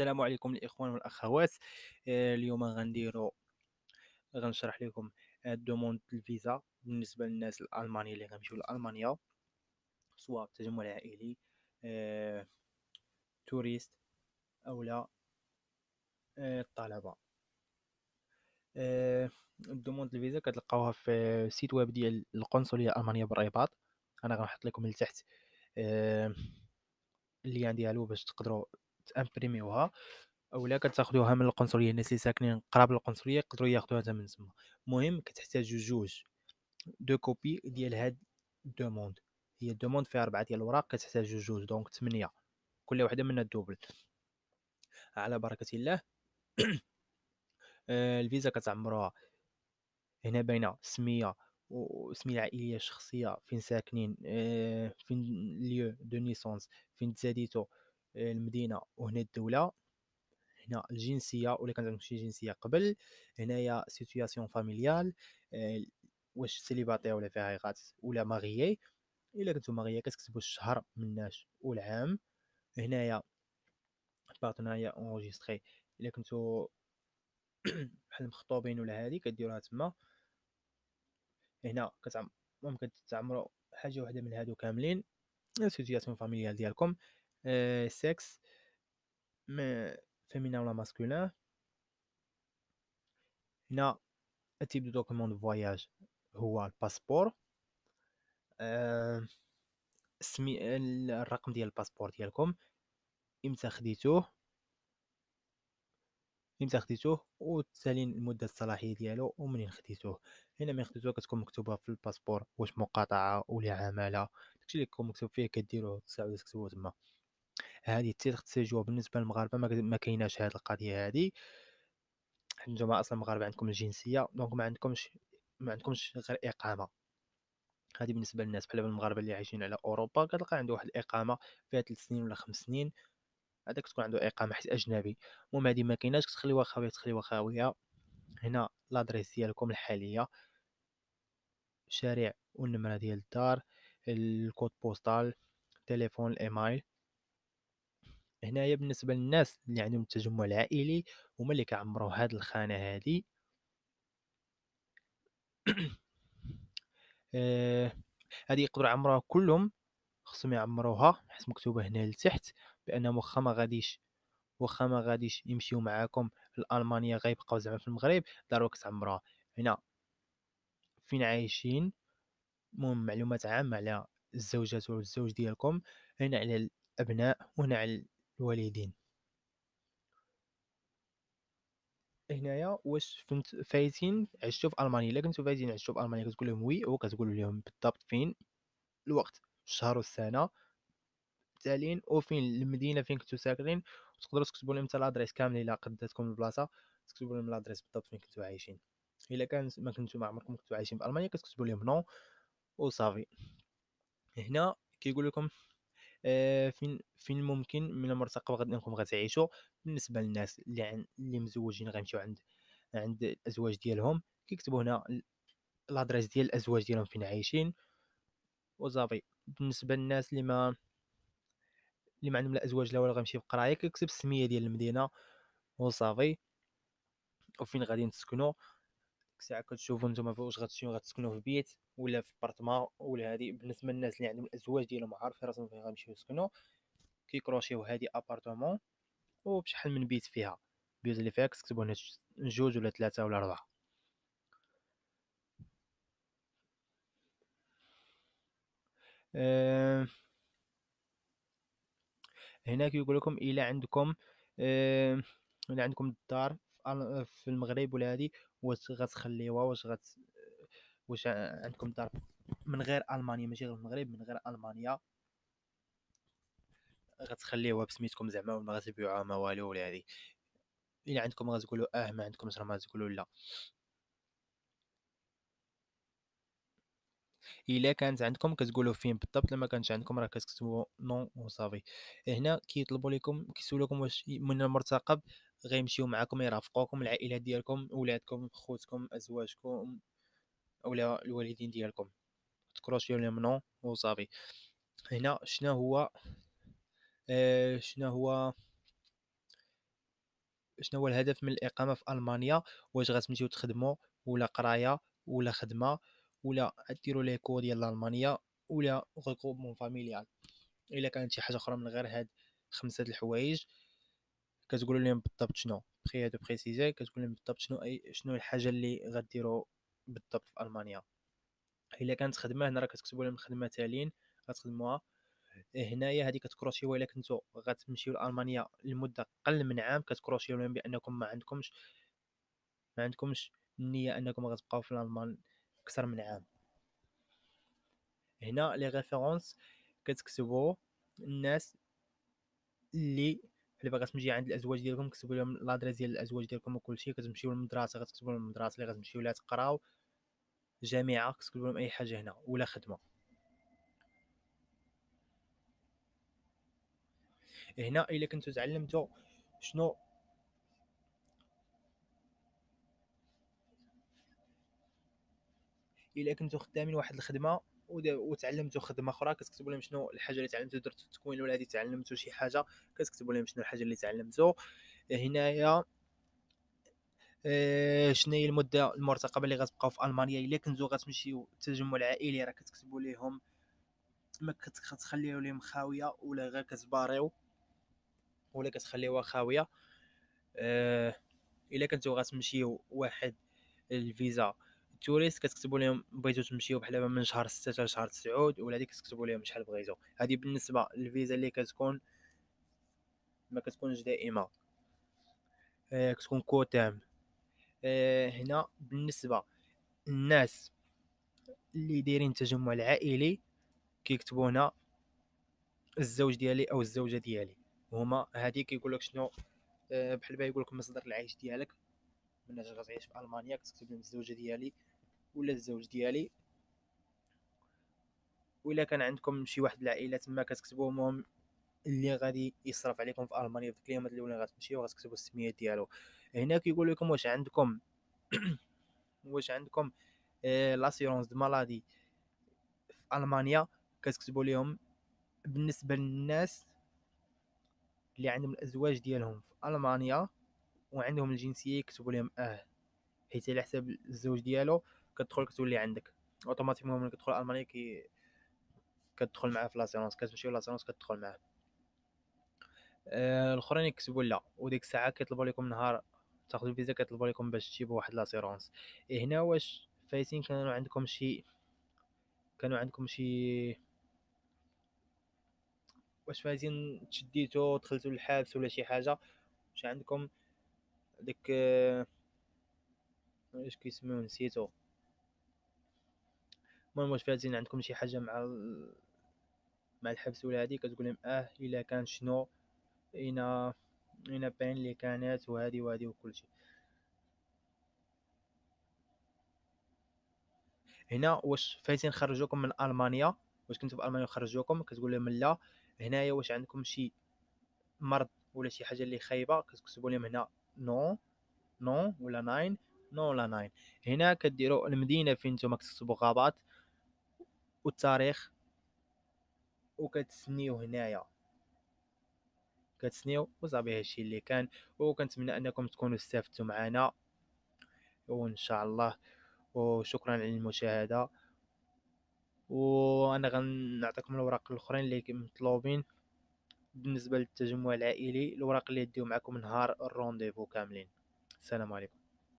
السلام عليكم الاخوان والاخوات آه، اليوم غنديرو غنشرح لكم الدوموند الفيزا بالنسبه للناس الالماني اللي غيمشيو لالمانيا سواء تجمع عائلي آه، توريست او لا آه، الطلبه الدوموند الفيزا كتلقاوها في السيت ويب ديال القنصليه الالمانيه بالرباط انا غنحط لكم لتحت اللي عندي ديالو باش تقدروا تامبريميوها اولا كتاخذوها من القنصليه الناس اللي ساكنين قراب للقنصليه يقدروا ياخذوها حتى من تما المهم كتحتاجوا جوج دو كوبي ديال هاد الدوموند هي الدوموند فيها اربعه ديال الوراق كتحتاجوا جوج دونك ثمانيه كل وحده منها الدوبل على بركه الله آه، الفيزا كتعمروها هنا باينه سميه وسمية العائلية الشخصية فين ساكنين آه، فين ليو دو نيسونس فين تزاديتو المدينه وهنا الدوله هنا الجنسيه ولا كانت عندك شي جنسيه قبل هنايا سيتوياسيون آه، فاميليال واش سيليباتير ولا فيها غات ولا ماغيي الا كنتو ماغيي كتكتبوا الشهر مناش والعام هنايا بارتنايا اونجستري الا كنتو بحال مخطوبين ولا هادي كديروها تما هنا كتعم ممكن تعمروا حاجه واحده من هادو كاملين السيتوياسيون فاميليال ديالكم euh, sexe, mais féminin ou masculin. هنا التيب دو دوكيمون دو فواياج هو الباسبور اسمي الرقم ديال الباسبور ديالكم امتى خديتوه امتى خديتوه وتالي مده الصلاحيه ديالو ومنين خديتوه هنا ملي خديتوه كتكون مكتوبه في الباسبور واش مقاطعه ولا عماله داكشي اللي كيكون مكتوب فيه كديروه تسعود تكتبوه تما هذه تيتر سيجور بالنسبه للمغاربه ما كايناش هذه القضيه هذه انتم اصلا المغاربه عندكم الجنسيه دونك ما عندكمش ما عندكمش غير اقامه هذه بالنسبه للناس بحال المغاربه اللي عايشين على اوروبا كتلقى عنده واحد الاقامه فيها 3 سنين ولا 5 سنين هذاك تكون عنده اقامه حيت اجنبي المهم هذه ما كايناش كتخليوها خاويه تخليوها خاويه هنا لادريس ديالكم الحاليه الشارع والنمره ديال الدار الكود بوستال تليفون الايميل هنايا بالنسبه للناس اللي عندهم التجمع العائلي هما اللي كيعمروا هاد الخانه هادي آه، هادي يقدروا يعمروها كلهم خصهم يعمروها حيت مكتوبه هنا لتحت بان واخا ما غاديش واخا ما غاديش يمشيو معاكم لالمانيا غيبقاو زعما في المغرب ضروري تعمروها هنا فين عايشين المهم معلومات عامه على الزوجات والزوج ديالكم هنا على الابناء وهنا على الوالدين هنايا واش كنت فايتين عشتو في المانيا الا كنتو فايتين عشتو في المانيا كتقول لهم وي وكتقول لهم بالضبط فين الوقت الشهر والسنه تالين وفين المدينه فين كنتو ساكنين تقدروا تكتبوا لهم حتى لادريس كامل الا قداتكم البلاصه تكتبوا لهم لادريس بالضبط فين كنتو عايشين الا كان ما كنتو ما عمركم كنتو عايشين في المانيا كتكتبوا لهم نو وصافي هنا كيقول لكم آه، فين فين ممكن من المرتقب غادي انكم غتعيشوا بالنسبه للناس اللي عن اللي مزوجين غيمشيو عند عند الازواج ديالهم كيكتبوا هنا لادريس ديال الازواج ديالهم فين عايشين وصافي بالنسبه للناس اللي ما اللي ما عندهم لا ازواج لا ولا غيمشي بقرايه كيكتب السميه ديال المدينه وصافي وفين غادي تسكنوا ساعه كتشوفوا نتوما واش غتسكنوا في بيت ولا في بارتما ولا هذه بالنسبه للناس اللي عندهم الازواج ديالهم عارفين راسهم فين غيمشيو يسكنوا كيكروشيو هذه ابارتمون وبشحال من بيت فيها بيوز اللي فيها كتكتبوا هنا جوج ولا ثلاثه ولا اربعه أه هنا كيقول لكم الا عندكم أه الا عندكم الدار في المغرب ولا هذه واش غتخليوها واش غت واش عندكم دار من غير المانيا ماشي غير المغرب من غير المانيا غتخليوها بسميتكم زعما وما غتبيعوها ما والو ولا هادي الا عندكم غتقولوا اه ما عندكمش راه ما تقولوا لا الا كانت عندكم كتقولوا فين بالضبط لما كانش عندكم راه كتكتبوا نون وصافي هنا كيطلبوا لكم كيسولوكم واش من المرتقب غيمشيو معاكم يرافقوكم العائلات ديالكم ولادكم خوتكم ازواجكم اولا الوالدين ديالكم تكروشيو لهم نو وصافي هنا شنو هو آه، شنو هو شنو هو الهدف من الاقامه في المانيا واش غتمشيو تخدموا ولا قرايه ولا خدمه ولا ديروا لي كور ديال المانيا ولا غروبمون فاميليال الا كانت شي حاجه اخرى من غير هاد خمسه الحوايج كتقولوا لهم بالضبط شنو بخي هادو بريسيزي كتقول لهم بالضبط شنو اي شنو الحاجه اللي غديروا بالضبط في المانيا الا كانت خدمه هنا راه كتكتبوا لهم خدمه تالين غتخدموها إيه، هنايا هذه كتكروشيو الا كنتو غتمشيو لالمانيا لمده اقل من عام كتكروشي لهم بانكم ما عندكمش ما عندكمش النيه انكم غتبقاو في المان اكثر من عام هنا لي ريفيرونس كتكتبوا الناس اللي باغا تمشي عند الازواج ديالكم كتبوا لهم لادريس ديال الازواج ديالكم وكلشي كتمشيو للمدرسه كتكتبوا لهم المدرسه اللي غتمشيو لها تقراو جامعه كتكتبوا لهم اي حاجه هنا ولا خدمه هنا الا كنتو تعلمتو شنو الا كنتو خدامين واحد الخدمه وتعلمتوا خدمه اخرى كتكتبوا لهم شنو الحاجه اللي تعلمتوا درتوا التكوين ولا هذه تعلمتوا شي حاجه كتكتبوا لهم شنو الحاجه اللي تعلمتوا هنايا آه، شنو هي المده المرتقبه اللي غتبقاو في المانيا الا كنتو غتمشيو تجمع العائلي راه كتكتبوا لهم ما كتخليو لهم خاويه ولا غير كتباريو ولا كتخليوها خاويه آه، الا كنتو غتمشيو واحد الفيزا التوريست كتكتبوا لهم بغيتو تمشيو بحال من شهر 6 لشهر 9 ولا هذيك كتكتبوا لهم شحال بغيتو هذه بالنسبه للفيزا اللي كتكون ما كتكونش دائمه آه كتكون كوتام آه هنا بالنسبه للناس اللي دايرين تجمع العائلي كيكتبوا هنا الزوج ديالي او الزوجه ديالي هما هذه كيقول لك شنو آه، بحال بها يقول لك مصدر العيش ديالك من اجل غتعيش في المانيا كتكتب الزوجه ديالي ولا الزوج ديالي ولا كان عندكم شي واحد العائله تما كتكتبوهم المهم اللي غادي يصرف عليكم في المانيا في الكليمات الاولين غتمشيو غتكتبوا السميه ديالو هنا كيقول لكم واش عندكم واش عندكم آه لاسيرونس دو مالادي في المانيا كتكتبوا لهم بالنسبه للناس اللي عندهم الازواج ديالهم في المانيا وعندهم الجنسيه يكتبوا لهم اه حيت على حساب الزوج ديالو كتدخل كتولي عندك اوتوماتيكمون ملي كتدخل المانيا كي كتدخل معاه في لاسيرونس كتمشي لاسيرونس كتدخل معاه آه، الاخرين يكتبوا لا وديك الساعه كيطلبوا لكم نهار تاخذوا الفيزا كيطلبوا لكم باش تجيبوا واحد لاسيرونس إيه هنا واش فايتين كانوا عندكم شي كانوا عندكم شي واش فايتين تشديتو دخلتو للحادث ولا شي حاجه واش عندكم داك اش كيسميو نسيتو المهم واش فاتين عندكم شي حاجه مع مع الحبس ولا هادي كتقول لهم اه الا كان شنو اين اين باين اللي كانت وهادي وهادي وكلشي هنا واش فايتين خرجوكم من المانيا واش كنتو في المانيا خرجوكم كتقول لهم لا هنايا واش عندكم شي مرض ولا شي حاجه اللي خايبه كتكتبوا لهم هنا نو نو ولا ناين نو ولا ناين هنا كديروا المدينه فين نتوما كتكتبوا غابات والتاريخ وكتسنيو هنايا كتسنيو وصافي هادشي اللي كان وكنتمنى انكم تكونوا استفدتوا معنا وان شاء الله وشكرا على المشاهده وانا غنعطيكم الاوراق الاخرين اللي مطلوبين بالنسبه للتجمع العائلي الاوراق اللي يديو معكم نهار الرونديفو كاملين السلام عليكم